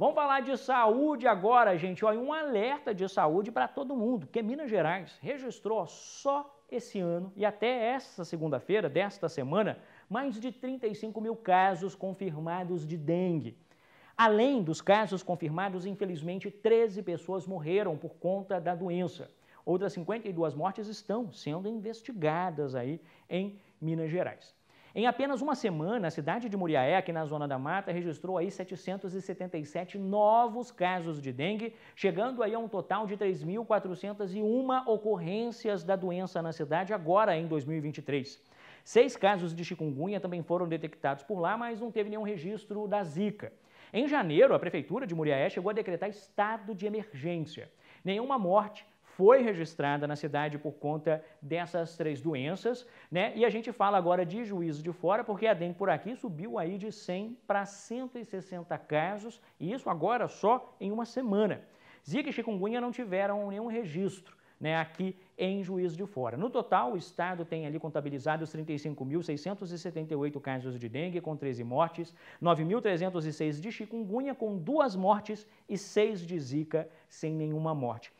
Vamos falar de saúde agora, gente. Olha, um alerta de saúde para todo mundo, porque Minas Gerais registrou só esse ano e até essa segunda-feira desta semana mais de 35 mil casos confirmados de dengue. Além dos casos confirmados, infelizmente, 13 pessoas morreram por conta da doença. Outras 52 mortes estão sendo investigadas aí em Minas Gerais. Em apenas uma semana, a cidade de Muriaé, aqui na Zona da Mata, registrou aí 777 novos casos de dengue, chegando aí a um total de 3.401 ocorrências da doença na cidade agora em 2023. Seis casos de chikungunya também foram detectados por lá, mas não teve nenhum registro da zika. Em janeiro, a prefeitura de Muriaé chegou a decretar estado de emergência. Nenhuma morte foi registrada na cidade por conta dessas três doenças, né? E a gente fala agora de juízo de fora, porque a dengue por aqui subiu aí de 100 para 160 casos, e isso agora só em uma semana. Zika e chikungunya não tiveram nenhum registro. Né, aqui em juízo de fora. No total, o Estado tem ali contabilizado os 35.678 casos de dengue, com 13 mortes, 9.306 de chikungunya, com duas mortes e seis de zika, sem nenhuma morte.